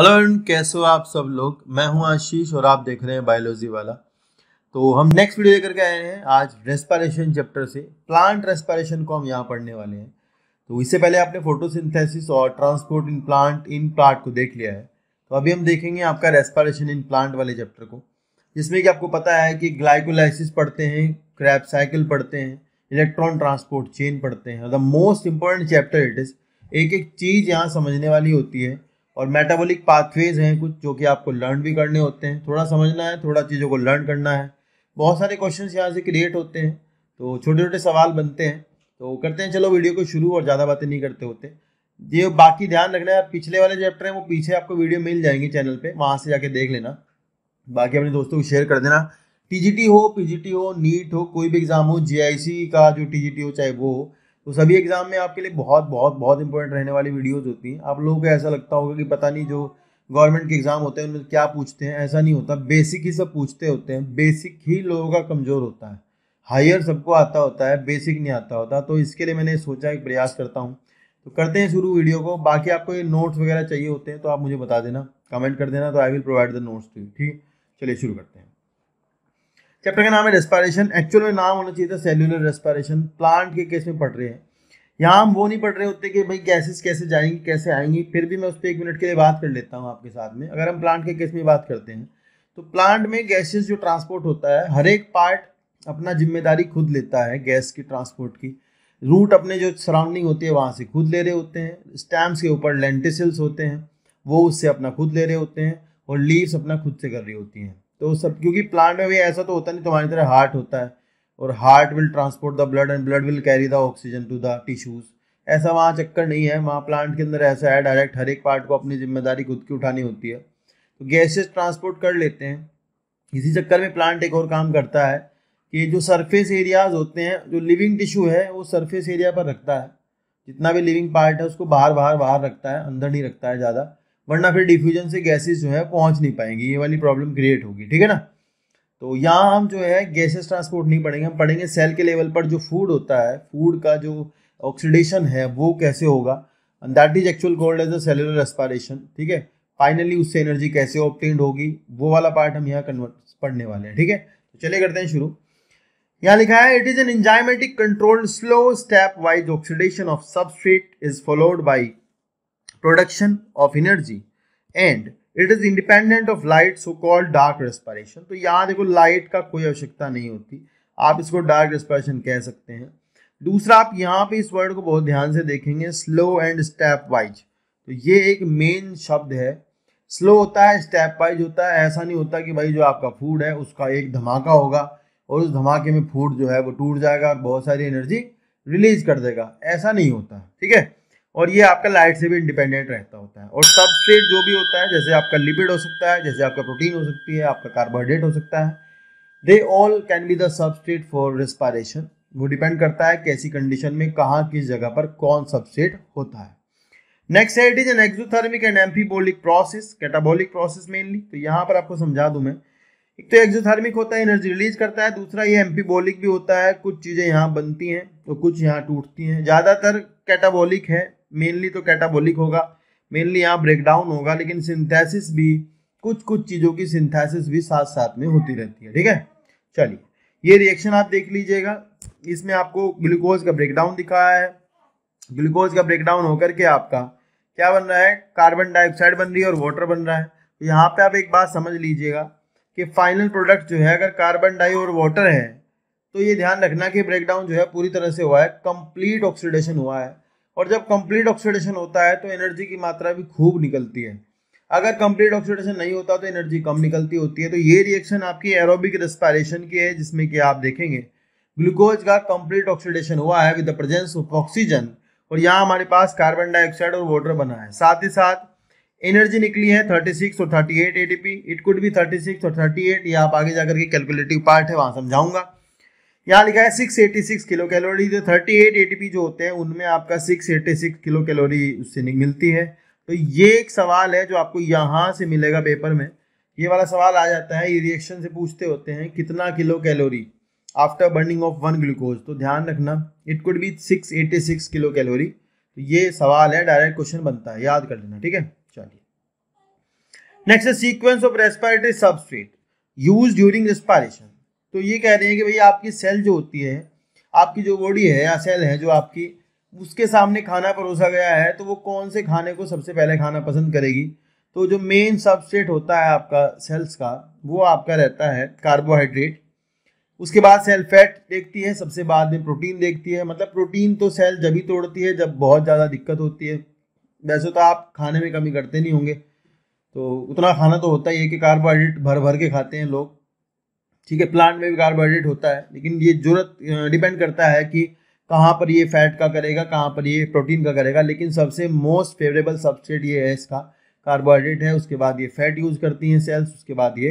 hello and कैसे हो आप सब लोग मैं हूं आशीष और आप देख रहे हैं बायोलॉजी वाला तो हम नेक्स्ट वीडियो लेकर के आए हैं आज रेस्पायरेशन चैप्टर से प्लांट रेस्पायरेशन को हम यहाँ पढ़ने वाले हैं तो इससे पहले आपने फोटोसिंथेसिस और transport in plant in plant को देख लिया है तो अभी हम देखेंगे आपका रेस्पायरेशन इन प्लांट वाले चैप्टर को जिसमें कि आपको पता है कि ग्लाइकोलाइसिस पढ़ते हैं क्रैप साइकिल पढ़ते हैं इलेक्ट्रॉन ट्रांसपोर्ट चेन पढ़ते हैं the most important chapter it is एक एक चीज़ यहाँ समझने वाली होती है और मेटाबॉलिक पाथवेज हैं कुछ जो कि आपको लर्न भी करने होते हैं थोड़ा समझना है थोड़ा चीज़ों को लर्न करना है बहुत सारे क्वेश्चन यहाँ से क्रिएट होते हैं तो छोटे छोटे सवाल बनते हैं तो करते हैं चलो वीडियो को शुरू और ज़्यादा बातें नहीं करते होते ये बाकी ध्यान रखना है पिछले वाले चैप्टर हैं वो पीछे आपको वीडियो मिल जाएंगे चैनल पर वहाँ से जाके देख लेना बाकी अपने दोस्तों को शेयर कर देना टी हो पी हो नीट हो कोई भी एग्ज़ाम हो जीआईसी का जो टी हो चाहे वो हो तो सभी एग्ज़ाम में आपके लिए बहुत बहुत बहुत इंपॉर्टेंट रहने वाली वीडियोज़ होती हैं आप लोगों को ऐसा लगता होगा कि पता नहीं जो गवर्नमेंट के एग्ज़ाम होते हैं उनमें क्या पूछते हैं ऐसा नहीं होता बेसिक ही सब पूछते होते हैं बेसिक ही लोगों का कमज़ोर होता है हायर सबको आता होता है बेसिक नहीं आता होता तो इसके लिए मैंने सोचा एक प्रयास करता हूँ तो करते हैं शुरू वीडियो को बाकी आपको ये नोट्स वगैरह चाहिए होते हैं तो आप मुझे बता देना कमेंट कर देना तो I will provide the notes too ठीक चलिए शुरू करते हैं चैप्टर का नाम है रेस्पायरेशन एक्चुअल में नाम होना चाहिए था सेल्यूलर रेस्पायरेशन प्लांट के केस में पढ़ रहे हैं यहाँ हम वो नहीं पढ़ रहे होते कि भाई गैसेस कैसे जाएंगी कैसे आएंगी फिर भी मैं उस पर एक मिनट के लिए बात कर लेता हूँ आपके साथ में अगर हम प्लांट के केस में बात करते हैं तो प्लांट में गैसेस जो ट्रांसपोर्ट होता है हर एक पार्ट अपना जिम्मेदारी खुद लेता है गैस की ट्रांसपोर्ट की रूट अपने जो सराउंडिंग होती है वहाँ से खुद ले रहे होते हैं स्टैम्प्स के ऊपर लेंटिसल्स होते हैं वो उससे अपना खुद ले रहे होते हैं और लीव्स अपना खुद से कर रही होती हैं तो सब क्योंकि प्लांट में भी ऐसा तो होता नहीं तुम्हारी तरह हार्ट होता है और heart will transport the blood and blood will carry the oxygen to the tissues ऐसा वहाँ चक्कर नहीं है वहाँ प्लांट के अंदर ऐसा है डायरेक्ट हर एक पार्ट को अपनी जिम्मेदारी खुद की उठानी होती है तो गैसेज ट्रांसपोर्ट कर लेते हैं इसी चक्कर में प्लांट एक और काम करता है कि जो सरफेस एरियाज होते हैं जो लिविंग टिश्यू है वो सरफेस एरिया पर रखता है जितना भी लिविंग पार्ट है उसको बाहर बाहर बाहर रखता है अंदर नहीं रखता है ज़्यादा वरना फिर डिफ्यूजन से गैसेस जो है पहुंच नहीं पाएंगी ये वाली प्रॉब्लम क्रिएट होगी ठीक है ना तो यहाँ हम जो है गैसेस ट्रांसपोर्ट नहीं पढ़ेंगे हम पढ़ेंगे सेल के लेवल पर जो फूड होता है फूड का जो ऑक्सीडेशन है वो कैसे होगा that is actual called as a cellular respiration ठीक है फाइनली उससे एनर्जी कैसे ऑप्टेंड होगी वो वाला पार्ट हम यहाँ कन्वर्ट पढ़ने वाले हैं ठीक है तो चलिए करते हैं शुरू यहाँ लिखा है it is an enzymatic controlled slow step wise oxidation of substrate is followed by production of energy and it is independent of light so called dark respiration तो यहाँ देखो लाइट का कोई आवश्यकता नहीं होती आप इसको डार्क रेस्पायरेशन कह सकते हैं दूसरा आप यहाँ पे इस वर्ड को बहुत ध्यान से देखेंगे स्लो एंड स्टेप वाइज तो ये एक मेन शब्द है स्लो होता है स्टेप वाइज होता है ऐसा नहीं होता कि भाई जो आपका फूड है उसका एक धमाका होगा और उस धमाके में फूड जो है वो टूट जाएगा और बहुत सारी एनर्जी रिलीज कर देगा ऐसा नहीं होता ठीक है और ये आपका लाइट से भी इंडिपेंडेंट रहता होता है और सबस्ट्रेट जो भी होता है जैसे आपका लिपिड हो सकता है जैसे आपका प्रोटीन हो सकती है आपका कार्बोहाइड्रेट हो सकता है they all can be the substrate for respiration वो डिपेंड करता है कैसी कंडीशन में कहाँ किस जगह पर कौन सबस्ट्रेट होता है नेक्स्ट है it is an exothermic and amphibolic process catabolic process mainly तो यहाँ पर आपको समझा दू मैं एक तो एक्सोथर्मिक होता है एनर्जी रिलीज करता है दूसरा ये एम्फीबोलिक भी होता है कुछ चीज़ें यहाँ बनती हैं तो कुछ यहाँ टूटती हैं ज़्यादातर कैटाबोलिक है मेनली तो कैटाबोलिक होगा मेनली यहाँ ब्रेकडाउन होगा लेकिन सिंथेसिस भी कुछ कुछ चीज़ों की सिंथेसिस भी साथ साथ में होती रहती है ठीक है चलिए ये रिएक्शन आप देख लीजिएगा इसमें आपको ग्लूकोज का ब्रेकडाउन दिखाया है ग्लूकोज का ब्रेकडाउन होकर के आपका क्या बन रहा है कार्बन डाइऑक्साइड बन रही है और वाटर बन रहा है तो यहाँ पे आप एक बात समझ लीजिएगा कि फाइनल प्रोडक्ट जो है अगर कार्बन डाई और वाटर है तो ये ध्यान रखना कि ब्रेकडाउन जो है पूरी तरह से हुआ है कंप्लीट ऑक्सीडेशन हुआ है और जब कंप्लीट ऑक्सीडेशन होता है तो एनर्जी की मात्रा भी खूब निकलती है अगर कंप्लीट ऑक्सीडेशन नहीं होता तो एनर्जी कम निकलती होती है तो ये रिएक्शन आपकी एरोबिक रेस्पायरेशन की है जिसमें कि आप देखेंगे ग्लूकोज का कंप्लीट ऑक्सीडेशन हुआ है with the presence of oxygen और यहाँ हमारे पास कार्बन डाइऑक्साइड और वाटर बना है साथ ही साथ एनर्जी निकली है 36 और 38 एटीपी इट कुड भी 36 और 38 ये आप आगे जाकर के कैलकुलेटिव पार्ट है वहाँ समझाऊंगा यहाँ लिखा है six eighty six kilo calorie जो thirty eight A T P जो होते हैं उनमें आपका six eighty six kilo calorie उससे मिलती है तो ये एक सवाल है जो आपको यहाँ से मिलेगा पेपर में ये वाला सवाल आ जाता है ये रिएक्शन से पूछते होते हैं कितना kilo calorie after burning of one glucose तो ध्यान रखना it could be six eighty six kilo calorie तो ये सवाल है डायरेक्ट क्वेश्चन बनता है याद कर लेना ठीक है चलिए next sequence of respiratory substrate use during respiration तो ये कह रहे हैं कि भाई आपकी सेल जो होती है आपकी जो बॉडी है या सेल है जो आपकी उसके सामने खाना परोसा गया है तो वो कौन से खाने को सबसे पहले खाना पसंद करेगी तो जो मेन सबस्टेट होता है आपका सेल्स का वो आपका रहता है कार्बोहाइड्रेट उसके बाद सेल फैट देखती है सबसे बाद में प्रोटीन देखती है मतलब प्रोटीन तो सेल जब ही तोड़ती है जब बहुत ज़्यादा दिक्कत होती है वैसे तो आप खाने में कमी करते नहीं होंगे तो उतना खाना तो होता ही है कि कार्बोहाइड्रेट भर भर के खाते हैं लोग ठीक है प्लांट में भी कार्बोहाइड्रेट होता है लेकिन ये जरूरत डिपेंड करता है कि कहाँ पर ये फैट का करेगा कहाँ पर ये प्रोटीन का करेगा लेकिन सबसे मोस्ट फेवरेबल सब्सिट ये है इसका कार्बोहाइड्रेट है उसके बाद ये फैट यूज़ करती हैं सेल्स उसके बाद ये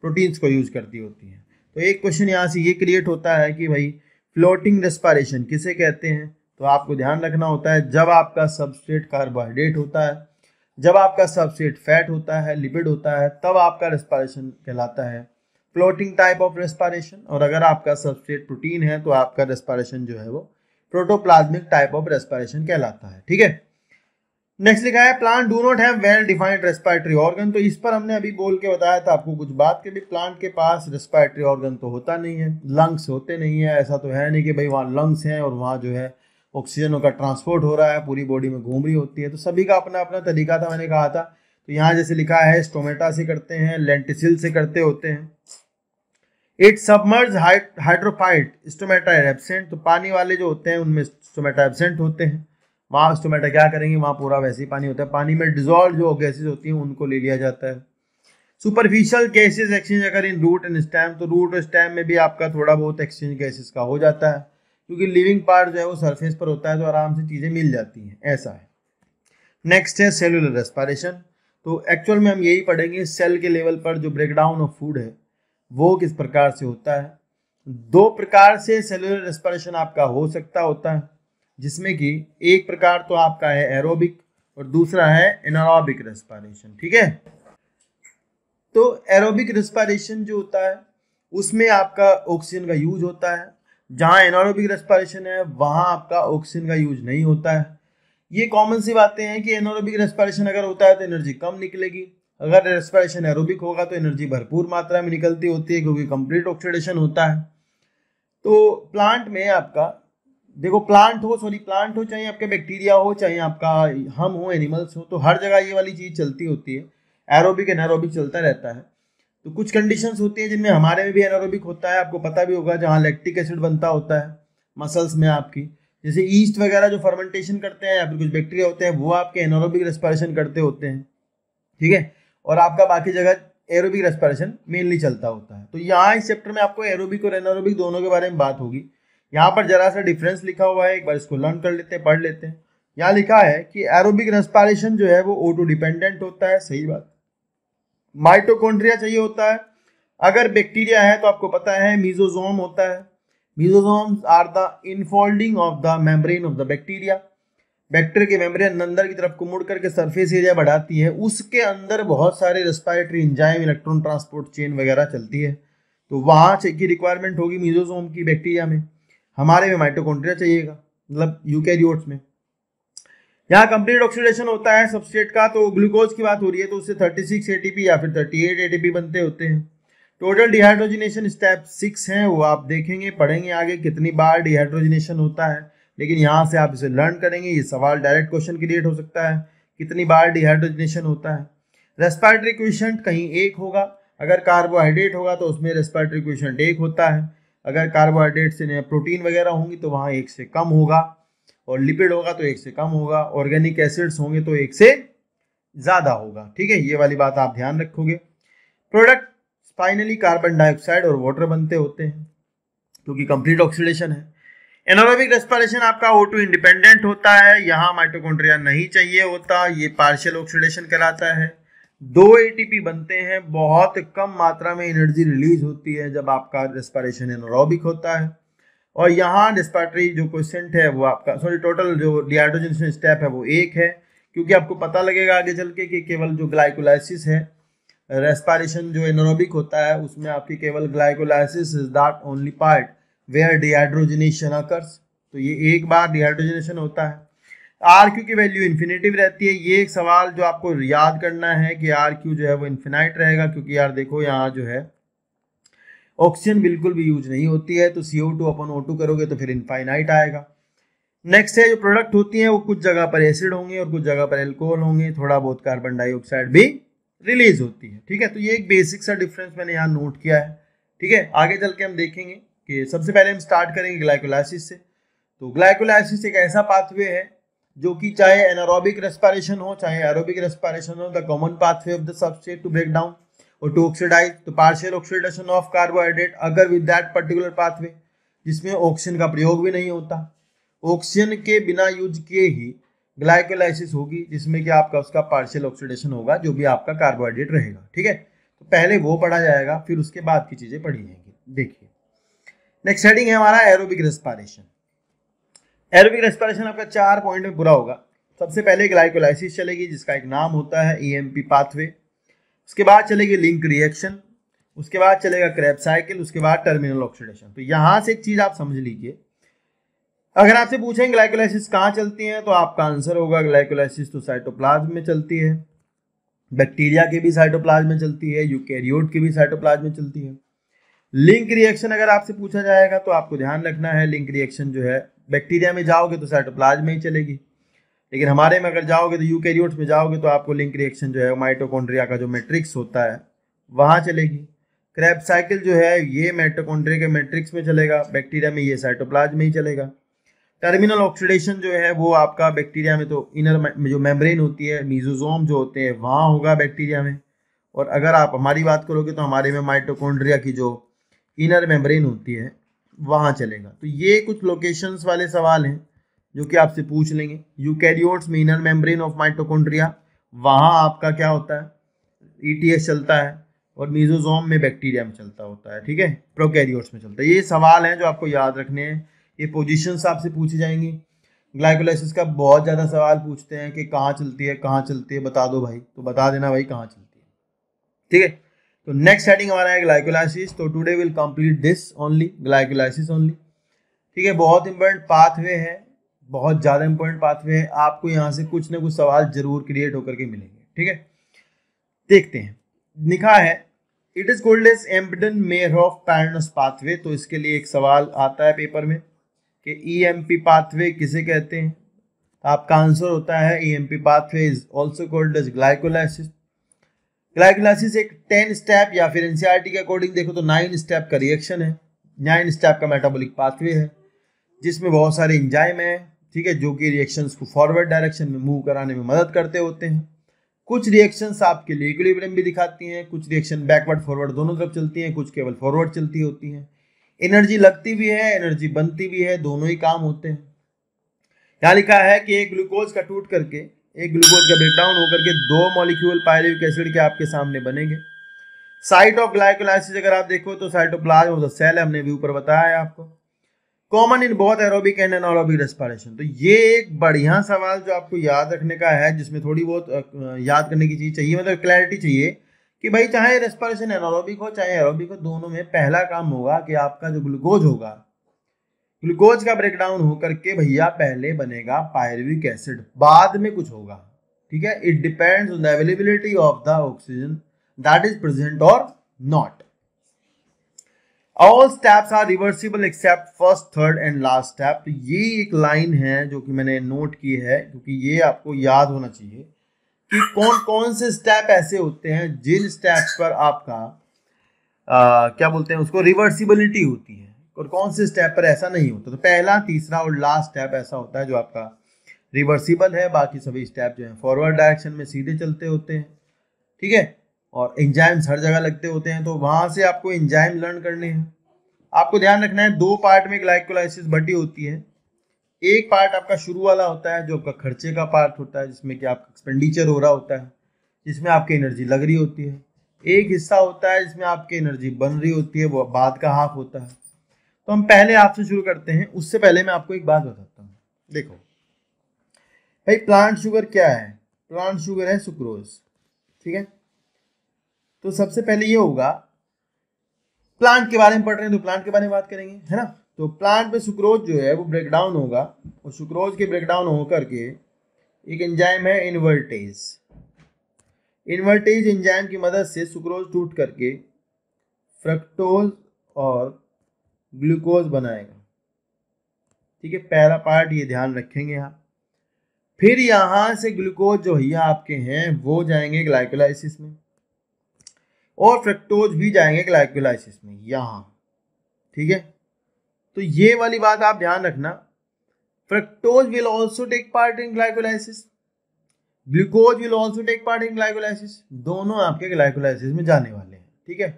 प्रोटीन्स को यूज़ करती होती हैं तो एक क्वेश्चन यहाँ से ये क्रिएट होता है कि भाई फ्लोटिंग रेस्पायरेशन किसे कहते हैं तो आपको ध्यान रखना होता है जब आपका सब्सिट कार्बोहाइड्रेट होता है जब आपका सब्सिट फैट होता है लिपिड होता है तब आपका रेस्पायरेशन कहलाता है फ्लोटिंग टाइप ऑफ रेस्पायरेशन और अगर आपका सबस्ट्रेट प्रोटीन है तो आपका रेस्पायरेशन जो है वो प्रोटोप्लाज्मिक टाइप ऑफ रेस्पायरेशन कहलाता है ठीक है नेक्स्ट लिखा है plant do not have well defined respiratory organ तो इस पर हमने अभी बोल के बताया था आपको कुछ बात के भी प्लांट के पास रेस्पायरेटरी ऑर्गन तो होता नहीं है लंग्स होते नहीं है ऐसा तो है नहीं कि भाई वहाँ लंग्स हैं और वहाँ जो है ऑक्सीजन का ट्रांसपोर्ट हो रहा है पूरी बॉडी में घूम रही होती है तो सभी का अपना अपना तरीका था मैंने कहा था तो यहाँ जैसे लिखा है स्टोमेटा से करते हैं लेंटिसिल से करते होते हैं it submerge hydrophyte stomata absent तो पानी वाले जो होते हैं उनमें स्टोमेटा एबसेंट होते हैं वहाँ स्टोमेटा क्या करेंगे वहाँ पूरा वैसे ही पानी होता है पानी में डिजॉल्व जो गैसेज होती हैं उनको ले लिया जाता है सुपरफिशियल गैसेज एक्सचेंज अगर इन रूट एंड स्टैम तो रूट और स्टैम में भी आपका थोड़ा बहुत एक्सचेंज गैसेज का हो जाता है क्योंकि लिविंग पार्ट जो है वो सरफेस पर होता है तो आराम से चीज़ें मिल जाती हैं ऐसा है नेक्स्ट है सेलुलर रेस्पायरेशन तो एक्चुअल में हम यही पढ़ेंगे सेल के लेवल पर जो ब्रेकडाउन ऑफ फूड है वो किस प्रकार से होता है दो प्रकार से सेलुलर रेस्पिरेशन आपका हो सकता होता है जिसमें कि एक प्रकार तो आपका है एरोबिक और दूसरा है एनारोबिक रेस्पिरेशन ठीक है तो एरोबिक रेस्पिरेशन जो होता है उसमें आपका ऑक्सीजन का यूज होता है जहाँ एनारोबिक रेस्पिरेशन है वहां आपका ऑक्सीजन का यूज नहीं होता है ये कॉमन सी बातें हैं कि एनोरोबिक रेस्पिरेशन अगर होता है तो एनर्जी कम निकलेगी अगर रेस्पिरेशन एरोबिक होगा तो एनर्जी भरपूर मात्रा में निकलती होती है क्योंकि कंप्लीट ऑक्सीडेशन होता है तो प्लांट में आपका देखो प्लांट हो सॉरी प्लांट हो चाहे आपके बैक्टीरिया हो चाहे आपका हम हो एनिमल्स हो तो हर जगह ये वाली चीज़ चलती होती है एरोबिक एनारोबिक चलता रहता है तो कुछ कंडीशंस होती हैं जिनमें हमारे में भी एनारोबिक होता है आपको पता भी होगा जहाँ लैक्टिक एसिड बनता होता है मसल्स में आपकी जैसे ईस्ट वगैरह जो फर्मेंटेशन करते हैं या फिर कुछ बैक्टीरिया होते हैं वो आपके एनोरोबिक रेस्पायरेशन करते होते हैं ठीक है और आपका बाकी जगह एरोबिक रेस्पायरेशन मेनली चलता होता है तो यहाँ इस चैप्टर में आपको एरोबिक और एनोरोबिक दोनों के बारे में बात होगी यहाँ पर जरा सा डिफरेंस लिखा हुआ है एक बार इसको लर्न कर लेते हैं पढ़ लेते हैं यहाँ लिखा है कि एरोबिक रेस्पायरेशन जो है वो ओटो डिपेंडेंट होता है सही बात माइटोकॉन्ड्रिया चाहिए होता है अगर बैक्टीरिया है तो आपको पता है मीजोजोम होता है mesosomes are the infolding of the membrane of the bacteria बैक्टर के मेम्ब्रेन अंदर की तरफ को मुड़ करके सरफेस एरिया बढ़ाती है उसके अंदर बहुत सारे respiratory enzyme electron transport chain वगैरह चलती है तो वहाँ की रिक्वायरमेंट होगी मीजोसोम की बैक्टीरिया में हमारे में माइटोकॉन्ड्रिया चाहिएगा मतलब यूकैरियोट्स में यहाँ कंप्लीट ऑक्सीडेशन होता है सबस्ट्रेट का तो ग्लूकोज की बात हो रही है तो उससे 36 एटीपी या फिर 38 एटीपी बनते होते हैं टोटल डिहाइड्रोजिनेशन स्टेप सिक्स हैं वो आप देखेंगे पढ़ेंगे आगे कितनी बार डिहाइड्रोजिनेशन होता है लेकिन यहाँ से आप इसे लर्न करेंगे ये सवाल डायरेक्ट क्वेश्चन क्रिएट हो सकता है कितनी बार डिहाइड्रोजिनेशन होता है रेस्पायरेटरी क्वेश्चन कहीं एक होगा अगर कार्बोहाइड्रेट होगा तो उसमें रेस्पायरेटरी क्वेश्चन एक होता है अगर कार्बोहाइड्रेट से प्रोटीन वगैरह होंगी तो वहाँ एक से कम होगा और लिपिड होगा तो एक से कम होगा ऑर्गेनिक एसिड्स होंगे तो एक से ज़्यादा होगा ठीक है ये वाली बात आप ध्यान रखोगे प्रोडक्ट फाइनली कार्बन डाइऑक्साइड और वाटर बनते होते हैं क्योंकि कंप्लीट ऑक्सीडेशन है एनोरोबिक रेस्पिरेशन आपका ओ टू इंडिपेंडेंट होता है यहाँ माइटोकॉन्ड्रिया नहीं चाहिए होता ये पार्शियल ऑक्सीडेशन कहलाता है दो एटीपी बनते हैं बहुत कम मात्रा में एनर्जी रिलीज होती है जब आपका रेस्पिरेशन एनोरोबिक होता है और यहाँ रेस्पिरेटरी जो क्वेश्चन है वो आपका सॉरी टोटल जो डिहाइड्रोजन स्टेप है वो एक है क्योंकि आपको पता लगेगा आगे चल के कि केवल जो ग्लाइकोलाइसिस है रेस्पायरेशन जो एनोरोबिक होता है उसमें आपकी केवल glycolysis is that only part where dehydrogenation occurs तो ये एक बार डिहाइड्रोजनेशन होता है आर क्यू की वैल्यू इन्फिनेटिव रहती है ये एक सवाल जो आपको याद करना है कि आर क्यू जो है वो इन्फिनाइट रहेगा क्योंकि यार देखो यहाँ जो है ऑक्सीजन बिल्कुल भी यूज नहीं होती है तो सी ओ टू अपन ओ टू करोगे तो फिर इन्फाइनाइट आएगा नेक्स्ट है जो प्रोडक्ट होती हैं वो कुछ जगह पर एसिड होंगे और कुछ जगह पर एल्कोहल होंगे थोड़ा बहुत कार्बन डाइऑक्साइड भी रिलीज होती है ठीक है तो ये एक बेसिक सा डिफरेंस मैंने यहाँ नोट किया है ठीक है आगे चल के हम देखेंगे कि सबसे पहले हम स्टार्ट करेंगे ग्लाइकोलाइसिस से तो ग्लाइकोलाइसिस एक ऐसा पाथवे है जो कि चाहे एनारोबिक रेस्पायरेशन हो चाहे एरोबिक रेस्पारेशन हो the common pathway of the सबसे टू ब्रेक डाउन और टू ऑक्सीडाइज तो पार्शियल ऑक्सीडेशन ऑफ कार्बोहाइड्रेट अगर विद दैट पर्टिकुलर पाथवे जिसमें ऑक्सीजन का प्रयोग भी नहीं होता ऑक्सीजन के बिना यूज किए ही ग्लाइकोलाइसिस होगी जिसमें कि आपका उसका पार्शियल ऑक्सीडेशन होगा जो भी आपका कार्बोहाइड्रेट रहेगा ठीक है तो पहले वो पढ़ा जाएगा फिर उसके बाद की चीज़ें पढ़ी जाएंगी देखिए नेक्स्ट हेडिंग है हमारा एरोबिक रेस्पायरेशन एरोबिक रेस्पायरेशन आपका चार पॉइंट में पूरा होगा सबसे पहले ग्लाइकोलाइसिस चलेगी जिसका एक नाम होता है ई e पाथवे उसके बाद चलेगी लिंक रिएक्शन उसके बाद चलेगा क्रैप साइकिल उसके बाद टर्मिनल ऑक्सीडेशन तो यहां से एक चीज़ आप समझ लीजिए अगर आपसे पूछें ग्लाइकोलाइसिस कहाँ चलती है तो आपका आंसर होगा ग्लाइकोलाइसिस तो साइटोप्लाज्म में चलती है बैक्टीरिया के भी साइटोप्लाज्म में चलती है यूकेरियोट की भी साइटोप्लाज्म में चलती है लिंक रिएक्शन अगर आपसे पूछा जाएगा तो आपको ध्यान रखना है लिंक रिएक्शन जो है बैक्टीरिया में जाओगे तो साइटोप्लाज्म में ही चलेगी लेकिन हमारे में अगर जाओगे तो यूकैरियोट्स में जाओगे तो आपको लिंक रिएक्शन जो है माइटोकॉन्ड्रिया का जो मैट्रिक्स होता है वहाँ चलेगी क्रैप साइकिल जो है ये माइटोकॉन्ड्रिया के मैट्रिक्स में चलेगा बैक्टीरिया में ये साइटोप्लाज्म में ही चलेगा टर्मिनल ऑक्सीडेशन जो है वो आपका बैक्टीरिया में तो इनर जो मेम्ब्रेन होती है मीजोजोम जो होते हैं वहाँ होगा बैक्टीरिया में और अगर आप हमारी बात करोगे तो हमारे में माइटोकॉन्ड्रिया की जो इनर मेम्ब्रेन होती है वहाँ चलेगा तो ये कुछ लोकेशंस वाले सवाल हैं जो कि आपसे पूछ लेंगे यू कैरियोट्स में इनर मेम्ब्रेन ऑफ माइटोकॉन्ड्रिया वहाँ आपका क्या होता है ई e चलता है और मीजोजोम में बैक्टीरिया में चलता होता है ठीक है प्रोकैरियोट्स में चलता है ये सवाल हैं जो आपको याद रखने हैं ये पोजिशन आपसे पूछे जाएंगे ग्लाइकोलाइसिस का बहुत ज़्यादा सवाल पूछते हैं कि कहाँ चलती है कहाँ चलती है बता दो भाई तो बता देना भाई कहाँ चलती है ठीक है तो नेक्स्ट हेडिंग हमारा है ग्लाइकोलाइसिस तो today will complete this only glycolysis only ठीक है बहुत इंपॉर्टेंट पाथवे है बहुत ज़्यादा इंपॉर्टेंट पाथवे है आपको यहाँ से कुछ ना कुछ सवाल जरूर क्रिएट होकर के मिलेंगे ठीक है देखते हैं लिखा है it is called as Embden Meyerhof Parnas pathway तो इसके लिए एक सवाल आता है पेपर में कि ई e पाथवे किसे कहते हैं तो आपका आंसर होता है E M P pathway is also called as glycolysis glycolysis एक टेन स्टेप या फिर एनसीईआरटी e के अकॉर्डिंग देखो तो नाइन स्टेप का रिएक्शन है नाइन स्टेप का मेटाबॉलिक पाथवे है जिसमें बहुत सारे इंजाइम हैं ठीक है जो कि रिएक्शंस को फॉरवर्ड डायरेक्शन में मूव कराने में मदद करते होते हैं कुछ रिएक्शंस आपके लिए इक्विलिब्रियम भी दिखाती हैं कुछ रिएक्शन बैकवर्ड फॉरवर्ड दोनों तरफ चलती हैं कुछ केवल फॉरवर्ड चलती होती हैं एनर्जी लगती भी है एनर्जी बनती भी है दोनों ही काम होते हैं यहाँ लिखा है कि एक ग्लूकोज का टूट करके एक ग्लूकोज का ब्रेकडाउन होकर के दो मॉलिक्यूल पायलिविक एसिड के आपके सामने बनेंगे साइट ऑफ ग्लाइकोलाइसिस अगर आप देखो तो साइटोप्लाज ऑफ द सेल हमने भी ऊपर बताया आपको कॉमन इन बहुत एरोबिक एंड एनोरोबिक रेस्पायरेशन तो ये एक बढ़िया सवाल जो आपको याद रखने का है जिसमें थोड़ी बहुत याद करने की चीज़ चाहिए मतलब क्लैरिटी चाहिए कि भाई चाहे रेस्पिरेशन एनारोबिक हो चाहे एरोबिक हो दोनों में पहला काम होगा कि आपका जो ग्लूकोज होगा ग्लूकोज का ब्रेकडाउन होकर के भैया पहले बनेगा पायरविक एसिड बाद में कुछ होगा ठीक है it depends on the availability of the oxygen that is present और not all steps are reversible except first third and last step ये एक लाइन है जो कि मैंने नोट की है क्योंकि ये आपको याद होना चाहिए कि कौन कौन से स्टेप ऐसे होते हैं जिन स्टेप्स पर आपका आ, क्या बोलते हैं उसको रिवर्सिबिलिटी होती है और कौन से स्टेप पर ऐसा नहीं होता तो पहला तीसरा और लास्ट स्टेप ऐसा होता है जो आपका रिवर्सिबल है बाकी सभी स्टेप जो है फॉरवर्ड डायरेक्शन में सीधे चलते होते हैं ठीक है और इंजाइम्स हर जगह लगते होते हैं तो वहाँ से आपको इंजाइम लर्न करने हैं आपको ध्यान रखना है दो पार्ट में ग्लाइकोलाइसिस बटी होती है एक पार्ट आपका शुरू वाला होता है जो आपका खर्चे का पार्ट होता है जिसमें कि आपका एक्सपेंडिचर हो रहा होता है जिसमें आपकी एनर्जी लग रही होती है एक हिस्सा होता है जिसमें आपकी एनर्जी बन रही होती है वो बाद का हाफ होता है तो हम पहले आपसे शुरू करते हैं उससे पहले मैं आपको एक बात बताता हूँ देखो भाई प्लांट शुगर क्या है प्लांट शुगर है सुक्रोज ठीक है तो सबसे पहले ये होगा प्लांट के बारे में पढ़ रहे हैं तो प्लांट के बारे में बात करेंगे है ना तो प्लांट में सुक्रोज जो है वो ब्रेकडाउन होगा और सुक्रोज के ब्रेकडाउन होकर के एक एंजाइम है इन्वर्टेज इन्वर्टेज एंजाइम की मदद से सुक्रोज टूट करके फ्रक्टोज और ग्लूकोज बनाएगा ठीक है पहला पार्ट ये ध्यान रखेंगे आप फिर यहाँ से ग्लूकोज जो भैया आपके हैं वो जाएंगे ग्लाइकोलाइसिस में और फ्रक्टोज भी जाएंगे ग्लाइकोलाइसिस में यहाँ ठीक है तो ये वाली बात आप ध्यान रखना fructose will also take part in glycolysis glucose will also take part in glycolysis दोनों आपके ग्लाइकोलाइसिस में जाने वाले हैं ठीक है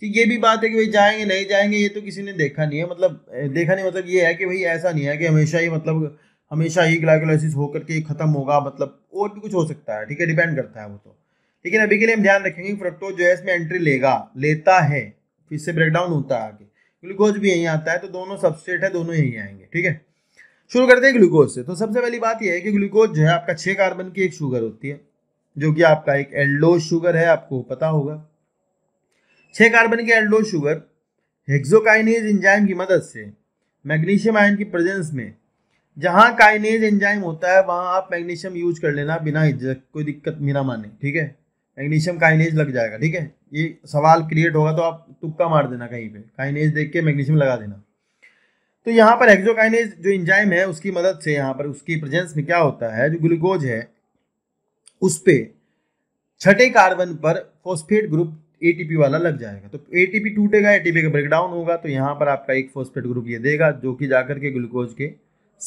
कि तो ये भी बात है कि भाई जाएंगे नहीं जाएंगे ये तो किसी ने देखा नहीं है मतलब देखा नहीं मतलब ये है कि भाई ऐसा नहीं है कि हमेशा ही मतलब हमेशा ही ग्लाइकोलाइसिस होकर के खत्म होगा मतलब और भी कुछ हो सकता है ठीक है डिपेंड करता है वो तो लेकिन अभी के लिए हम ध्यान रखेंगे फ्रक्टोज जो है इसमें एंट्री लेगा लेता है फिर से ब्रेकडाउन होता है आगे ग्लूकोज भी यहीं आता है तो दोनों सबस्ट्रेट है दोनों यहीं आएंगे ठीक है शुरू करते हैं ग्लूकोज से तो सबसे पहली बात यह है कि ग्लूकोज जो है आपका छह कार्बन की एक शुगर होती है जो कि आपका एक एल्डोज शुगर है आपको पता होगा छः कार्बन की एल्डोज शुगर हेक्सोकाइनेज इंजाइम की मदद से मैग्नीशियम आयन की प्रेजेंस में जहां काइनेज एंजाइम होता है वहां आप मैग्नीशियम यूज कर लेना बिना इज्जत कोई दिक्कत बिना माने ठीक है मैग्नीशियम काइनेज लग जाएगा ठीक है ये सवाल क्रिएट होगा तो आप तुक्का मार देना कहीं पे काइनेज देख के मैग्नीशियम लगा देना तो यहाँ पर एक्जोकाइनेज जो इंजाइम है उसकी मदद से यहाँ पर उसकी प्रेजेंस में क्या होता है जो ग्लूकोज है उस पर छठे कार्बन पर फोस्फेट ग्रुप एटीपी वाला लग जाएगा तो एटीपी टूटेगा एटीपी का ब्रेकडाउन होगा तो यहाँ पर आपका एक फोस्फेट ग्रुप ये देगा जो कि जाकर के ग्लूकोज के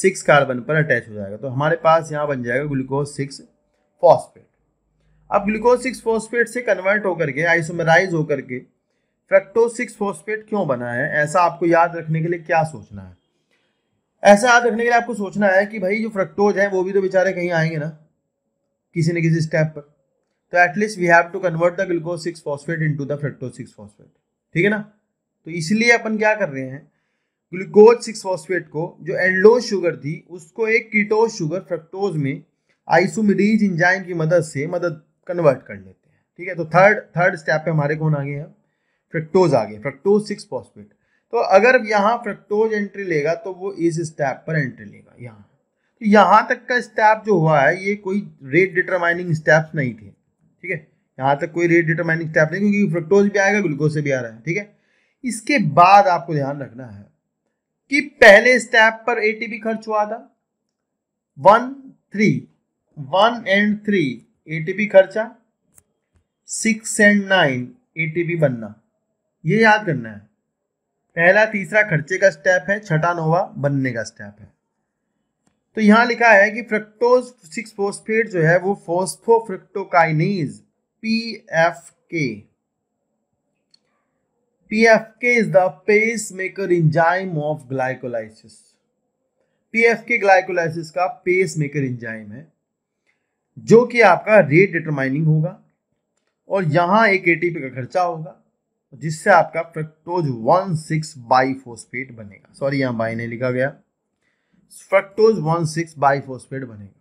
सिक्स कार्बन पर अटैच हो जाएगा तो हमारे पास यहाँ बन जाएगा ग्लूकोज सिक्स फॉस्फेट अब ग्लूकोज सिक्स फोस्फेट से कन्वर्ट होकर के आइसोमराइज होकर के फ्रक्टोज सिक्स फोस्फेट क्यों बना है ऐसा आपको याद रखने के लिए क्या सोचना है ऐसा याद रखने के लिए आपको सोचना है कि भाई जो फ्रक्टोज है वो भी तो बेचारे कहीं आएंगे ना किसी न किसी स्टेप पर तो at least we have to convert the glucose six phosphate into the fructose six phosphate ठीक है ना तो इसलिए अपन क्या कर रहे हैं ग्लूकोज सिक्स फॉस्फेट को जो एंडलोज शुगर थी उसको एक कीटोज शुगर फ्रक्टोज में आइसोमरीज इंजाइम की मदद से मदद कन्वर्ट कर लेते हैं ठीक है तो थर्ड थर्ड स्टेप पे हमारे कौन आ गए हैं फ्रक्टोज आ गए फ्रक्टोज सिक्स फॉस्फेट तो अगर यहाँ फ्रक्टोज एंट्री लेगा तो वो इस स्टेप पर एंट्री लेगा यहाँ तो यहाँ तक का स्टेप जो हुआ है ये कोई रेट डिटरमाइनिंग स्टेप्स नहीं थे ठीक है यहाँ तक कोई रेट डिटरमाइनिंग स्टेप नहीं क्योंकि फ्रक्टोज भी आएगा ग्लूकोज से भी आ रहा है ठीक है इसके बाद आपको ध्यान रखना है कि पहले स्टेप पर एटीपी खर्च हुआ था one three one and three ATP e खर्चा सिक्स एंड नाइन एटीपी बनना ये याद करना है पहला तीसरा खर्चे का स्टेप है छठा नोवा बनने का स्टेप है तो यहां लिखा है कि फ्रक्टोज सिक्स फोस्फेट जो है वो phosphofructokinase P F K P F K is the pace maker enzyme of glycolysis P F K glycolysis का पेस मेकर इंजाइम है जो कि आपका रेट डिटरमाइनिंग होगा और यहाँ एक एटीपी का खर्चा होगा जिससे आपका fructose one six bi phosphate बनेगा सॉरी यहाँ बाई नहीं लिखा गया fructose one six bi phosphate बनेगा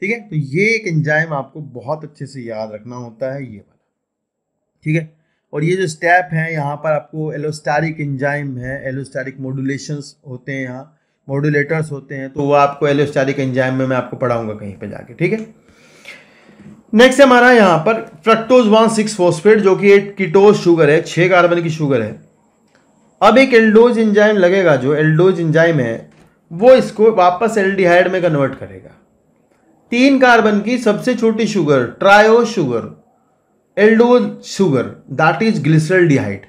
ठीक है तो ये एक एंजाइम आपको बहुत अच्छे से याद रखना होता है ये वाला ठीक है और ये जो स्टेप है यहाँ पर आपको एलोस्टारिक एंजाइम है एलोस्टारिक मोडुलेशन होते हैं यहाँ मॉड्यूलेटर्स होते हैं तो वो आपको एलोस्टारिक एंजाइम में मैं आपको पढ़ाऊंगा कहीं पे जाके ठीक है नेक्स्ट है हमारा यहाँ पर फ्रक्टोज वन सिक्स फोस्फेट जो कि एक किटोज शुगर है छः कार्बन की शुगर है अब एक एल्डोज इंजाइम लगेगा जो एल्डोज इंजाइम है वो इसको वापस एल्डिहाइड में कन्वर्ट करेगा तीन कार्बन की सबसे छोटी sugar triose sugar aldose sugar that is glyceraldehyde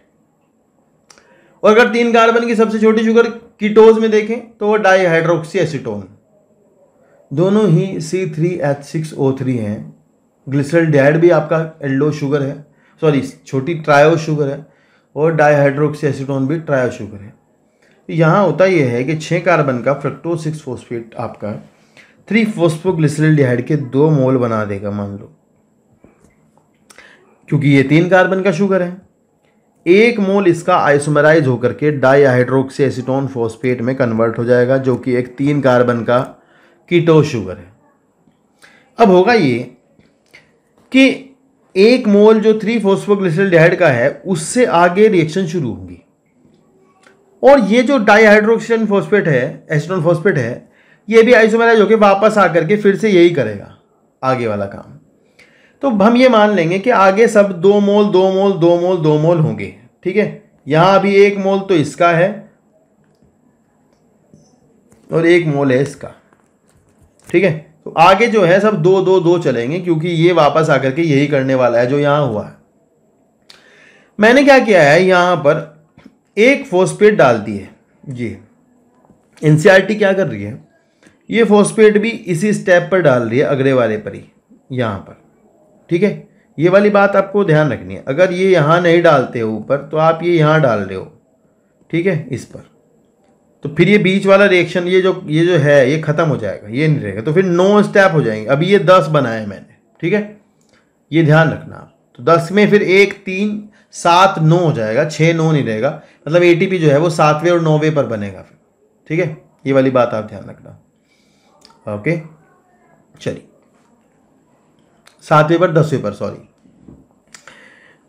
और अगर तीन कार्बन की सबसे छोटी शुगर कीटोज में देखें तो वो डाईहाइड्रोक्सी एसिटोन दोनों ही C three H six O three हैं ग्लिसरल डाइड भी आपका एल्डो शुगर है सॉरी छोटी ट्रायो शुगर है और डाईहाइड्रोक्सी एसिटोन भी ट्रायो शुगर है यहाँ होता यह है कि छः कार्बन का फ्रक्टो सिक्स फोस्फेट आपका थ्री फोस्फोग्लिसरल डिहाइड के दो मोल बना देगा मान लो क्योंकि ये तीन कार्बन का शुगर है एक मोल इसका आइसोमराइज होकर के डाईहाइड्रोक्सी एसिटोन फॉस्फेट में कन्वर्ट हो जाएगा जो कि एक तीन कार्बन का कीटो शुगर है अब होगा ये कि एक मोल जो थ्री फोस्फोग्लिसरल्डिहाइड का है उससे आगे रिएक्शन शुरू होगी और ये जो डाईहाइड्रोक्सीजन फॉस्फेट है एसिटोन फॉस्फेट है ये भी आइसोमराइज होकर वापस आकर के फिर से यही करेगा आगे वाला काम तो हम ये मान लेंगे कि आगे सब दो मोल दो मोल दो मोल दो मोल होंगे ठीक है यहां अभी एक मोल तो इसका है और एक मोल है इसका ठीक है तो आगे जो है सब दो दो दो चलेंगे क्योंकि ये वापस आकर के यही करने वाला है जो यहां हुआ है मैंने क्या किया है यहां पर एक फोस्पेट डाल दी है ये एन क्या कर रही है ये फोस्पेट भी इसी स्टेप पर डाल रही है अगले वाले पर ही यहां पर ठीक है ये वाली बात आपको ध्यान रखनी है अगर ये यहाँ नहीं डालते हो ऊपर तो आप ये यहाँ डाल रहे हो ठीक है इस पर तो फिर ये बीच वाला रिएक्शन ये जो ये जो है ये ख़त्म हो जाएगा ये नहीं रहेगा तो फिर नौ स्टेप हो जाएंगे अभी ये दस बनाए मैंने ठीक है ये ध्यान रखना आप तो दस में फिर एक तीन सात नौ हो जाएगा छः नौ नहीं रहेगा मतलब ए जो है वो सातवें और नौवें पर बनेगा फिर ठीक है ये वाली बात आप ध्यान रखना ओके चलिए सातवें पर दसवें पर सॉरी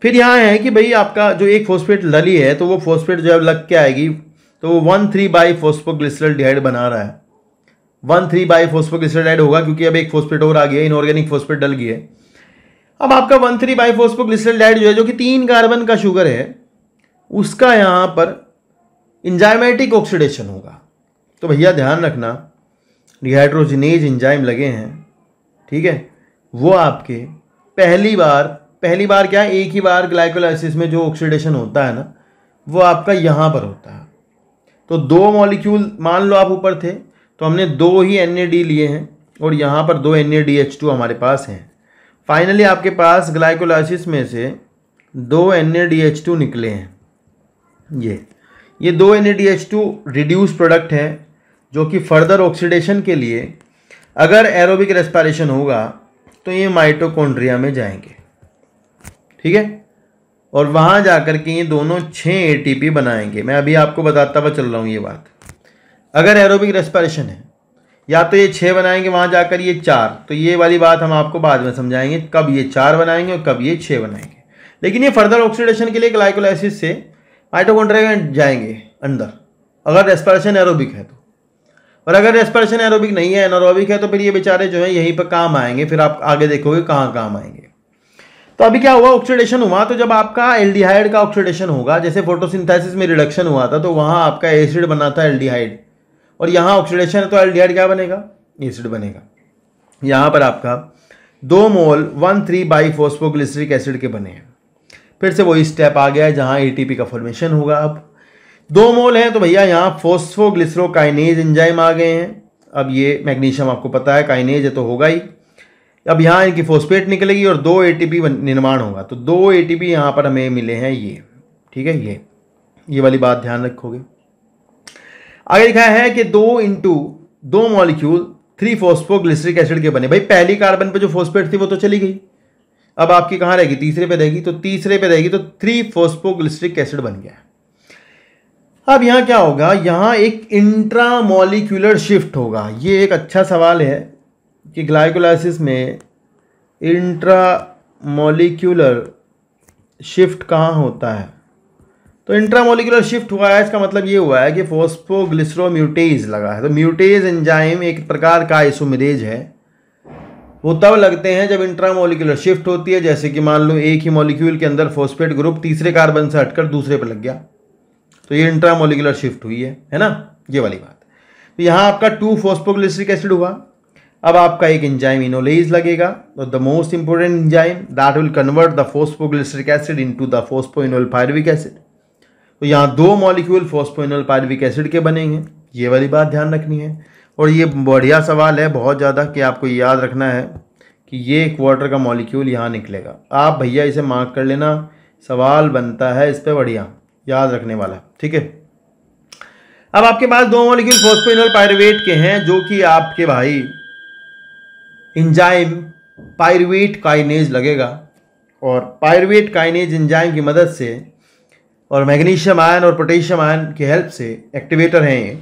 फिर यहाँ है कि भाई आपका जो एक फोस्फेट लली है तो वो फॉस्फेट जब लग के आएगी तो वो one three bi phosphoglyceraldehyde बना रहा है one three bi phosphoglyceraldehyde होगा क्योंकि अब एक फोस्फेट और आ गया इनऑर्गेनिक फोस्फेट डल गई है अब आपका one three bi phosphoglyceraldehyde जो है जो कि तीन कार्बन का शुगर है उसका यहाँ पर इंजाइमेटिक ऑक्सीडेशन होगा तो भैया ध्यान रखना डिहाइड्रोजिनेज इंजाइम लगे हैं ठीक है वो आपके पहली बार पहली बार क्या एक ही बार ग्लाइकोलाइसिस में जो ऑक्सीडेशन होता है ना वो आपका यहाँ पर होता है तो दो मॉलिक्यूल मान लो आप ऊपर थे तो हमने दो ही एन लिए हैं और यहाँ पर दो एन हमारे पास हैं फाइनली आपके पास ग्लाइकोलाइसिस में से दो एन निकले हैं ये ये दो एन रिड्यूस प्रोडक्ट हैं जो कि फर्दर ऑक्सीडेशन के लिए अगर एरोबिक रेस्पायरेशन होगा तो ये माइटोकॉन्ड्रिया में जाएंगे ठीक है और वहां जाकर के ये दोनों छः एटीपी बनाएंगे मैं अभी आपको बताता हुआ चल रहा हूँ ये बात अगर एरोबिक रेस्पायरेशन है या तो ये छः बनाएंगे वहां जाकर ये चार तो ये वाली बात हम आपको बाद में समझाएंगे कब ये चार बनाएंगे और कब ये छः बनाएंगे लेकिन ये फर्दर ऑक्सीडेशन के लिए ग्लाइकोलाइसिस से माइटोकॉन्ड्रिया में जाएंगे अंदर अगर रेस्पिरेशन एरोबिक है तो और अगर रेस्परेशन एरोबिक नहीं है एनारोबिक है तो फिर ये बेचारे जो है यहीं पर काम आएंगे फिर आप आगे देखोगे कहाँ काम आएंगे तो अभी क्या हुआ ऑक्सीडेशन हुआ तो जब आपका एल्डिहाइड का ऑक्सीडेशन होगा जैसे फोटोसिंथेसिस में रिडक्शन हुआ था तो वहाँ आपका एसिड बना था एल्डिहाइड और यहाँ ऑक्सीडेशन है तो एल्डिहाइड क्या बनेगा एसिड बनेगा यहाँ पर आपका दो mole one three bi phosphoglyceric acid के बने हैं फिर से वही स्टेप आ गया है जहाँ ए का फॉर्मेशन होगा अब दो मोल हैं तो भैया यहाँ फोस्फोग्लिसरोकाइनेज एंजाइम आ गए हैं अब ये मैग्नीशियम आपको पता है काइनेज है तो होगा ही अब यहाँ इनकी फोस्फेट निकलेगी और दो एटीपी निर्माण होगा तो दो एटीपी यहाँ पर हमें मिले हैं ये ठीक है ये ये वाली बात ध्यान रखोगे आगे लिखा है कि दो इंटू दो मॉलिक्यूल थ्री फोस्फोग्लिसरिक एसिड के बने भाई पहली कार्बन पे जो फोस्फेट थी वो तो चली गई अब आपकी कहाँ रहेगी तीसरे पे रहेगी तो तीसरे पे रहेगी तो थ्री फोस्फोग्लिसरिक एसिड बन गया अब यहाँ क्या होगा यहाँ एक इंट्रामोलिकुलर शिफ्ट होगा ये एक अच्छा सवाल है कि ग्लाइकोलाइसिस में इंट्रामोलिकुलर शिफ्ट कहाँ होता है तो इंट्रामोलिकुलर शिफ्ट हुआ है इसका मतलब ये हुआ है कि फोस्फोग्लिसरोम्यूटेज लगा है तो म्यूटेज एंजाइम एक प्रकार का आइसोमरेज है वो तब लगते हैं जब इंट्रामोलिकुलर शिफ्ट होती है जैसे कि मान लो एक ही मॉलिक्यूल के अंदर फोस्फेट ग्रुप तीसरे कार्बन से हटकर दूसरे पर लग गया तो ये इंट्रामोलिकुलर शिफ्ट हुई है है ना ये वाली बात तो यहाँ आपका टू फोस्पोग्लिसरिक एसिड हुआ अब आपका एक इंजाइम इनोलेज लगेगा और the most important enzyme that will convert the phosphoglyceric acid to the phosphoenol pyruvic acid तो यहाँ दो मॉलिक्यूल फोस्पोइनोल पायरविक एसिड के बनेंगे ये वाली बात ध्यान रखनी है और ये बढ़िया सवाल है बहुत ज़्यादा कि आपको याद रखना है कि ये एक वाटर का मॉलिक्यूल यहाँ निकलेगा आप भैया इसे मार्क कर लेना सवाल बनता है इस पर बढ़िया याद रखने वाला ठीक है अब आपके पास दो मॉलिक्यूल और पायरवेट के हैं जो कि आपके भाई इंजाइम पायरवेट काइनेज लगेगा और पायरवेट काइनेज इंजाइम की मदद से और मैग्नीशियम आयन और पोटेशियम आयन की हेल्प से एक्टिवेटर हैं ये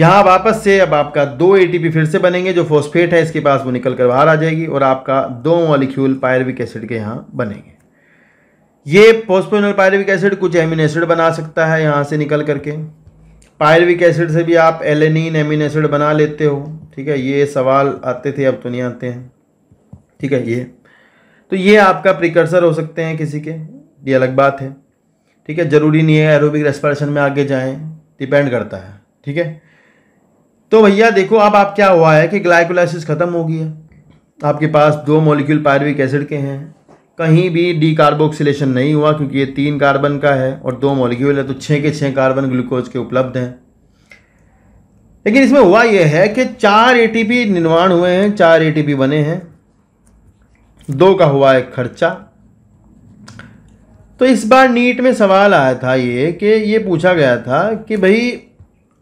यहाँ वापस से अब आपका दो एटीपी फिर से बनेंगे जो फोस्फेट है इसके पास वो निकल कर बाहर आ जाएगी और आपका दो मॉलिक्यूल पायरविक एसिड के यहाँ बनेंगे ये पोस्पोनल पायरविक एसिड कुछ एमिन एसिड बना सकता है यहाँ से निकल करके पायरविक एसिड से भी आप एलेनिन एमिन एसिड बना लेते हो ठीक है ये सवाल आते थे अब तो नहीं आते हैं ठीक है ये तो ये आपका प्रिकर्सर हो सकते हैं किसी के ये अलग बात है ठीक है ज़रूरी नहीं है एरोबिक रेस्पिरेशन में आगे जाएं डिपेंड करता है ठीक है तो भैया देखो अब आप क्या हुआ है कि ग्लाइकोलाइसिस ख़त्म हो गई है आपके पास दो मॉलिक्यूल पायरविक एसिड के हैं कहीं भी डी कार्बोक्सीलेशन नहीं हुआ क्योंकि ये तीन कार्बन का है और दो मॉलिक्यूल है तो छः के छः कार्बन ग्लूकोज के उपलब्ध हैं लेकिन इसमें हुआ यह है कि चार एटीपी निर्माण हुए हैं चार एटीपी बने हैं दो का हुआ है खर्चा तो इस बार नीट में सवाल आया था ये कि ये पूछा गया था कि भाई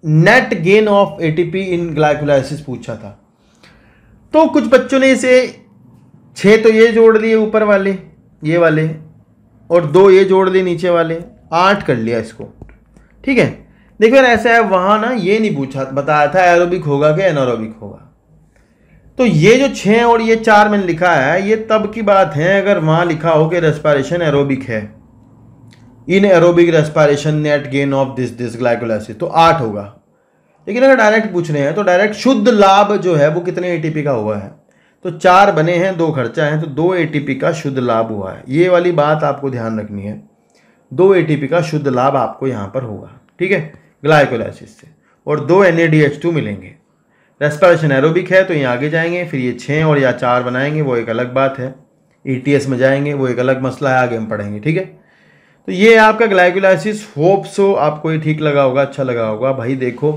net gain of ATP in glycolysis पूछा था तो कुछ बच्चों ने इसे छः तो ये जोड़ लिए ऊपर वाले ये वाले और दो ये जोड़ लिए नीचे वाले आठ कर लिया इसको ठीक है देखिए यार ऐसा है वहाँ ना ये नहीं पूछा बताया था एरोबिक होगा कि एनारोबिक होगा तो ये जो छः और ये चार मैंने लिखा है ये तब की बात है अगर वहाँ लिखा हो कि रेस्पायरेशन एरोबिक है in aerobic respiration net gain of this this glycolysis तो आठ होगा लेकिन अगर डायरेक्ट पूछ रहे हैं तो डायरेक्ट शुद्ध लाभ जो है वो कितने एटीपी का हुआ है तो चार बने हैं दो खर्चा है तो दो ए का शुद्ध लाभ हुआ है ये वाली बात आपको ध्यान रखनी है दो ए का शुद्ध लाभ आपको यहाँ पर होगा ठीक है ग्लाइकोलाइसिस से और दो एन मिलेंगे रेस्पायरेशन एरोबिक है तो ये आगे जाएंगे फिर ये छः और या चार बनाएंगे वो एक अलग बात है ई e में जाएंगे वो एक अलग मसला है आगे हम पढ़ेंगे ठीक है तो ये आपका ग्लाइकोलाइसिस होप सो आपको ये ठीक लगा होगा अच्छा लगा होगा भाई देखो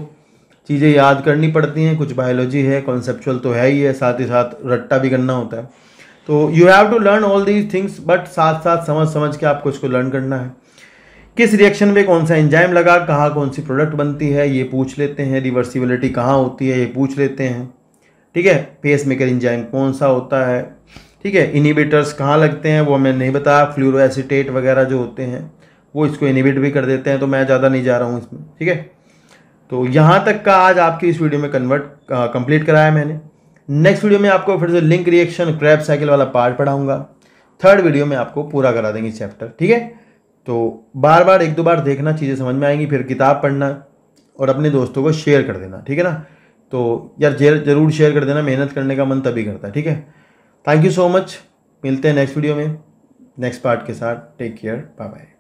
चीज़ें याद करनी पड़ती हैं कुछ बायोलॉजी है कॉन्सेप्चुअल तो है ही है साथ ही साथ रट्टा भी करना होता है तो you have to learn all these things but साथ साथ समझ समझ के आपको इसको लर्न करना है किस रिएक्शन में कौन सा एंजाइम लगा कहाँ कौन सी प्रोडक्ट बनती है ये पूछ लेते हैं रिवर्सिबिलिटी कहाँ होती है ये पूछ लेते हैं ठीक है पेस मेकर इंजाइम कौन सा होता है ठीक है इनिबिटर्स कहाँ लगते हैं वो हमें नहीं बताया फ्लूरोसिटेट वगैरह जो होते हैं वो इसको इनिबिट भी कर देते हैं तो मैं ज़्यादा नहीं जा रहा हूँ इसमें ठीक है तो यहाँ तक का आज आपकी इस वीडियो में कन्वर्ट कंप्लीट कराया मैंने नेक्स्ट वीडियो में आपको फिर से लिंक रिएक्शन क्रैप साइकिल वाला पार्ट पढ़ाऊँगा थर्ड वीडियो में आपको पूरा करा देंगे चैप्टर ठीक है तो बार बार एक दो बार देखना चीज़ें समझ में आएंगी फिर किताब पढ़ना और अपने दोस्तों को शेयर कर देना ठीक है ना तो यार जरूर शेयर कर देना मेहनत करने का मन तभी करता है ठीक है थैंक यू सो मच मिलते हैं नेक्स्ट वीडियो में नेक्स्ट पार्ट के साथ टेक केयर बाय बाय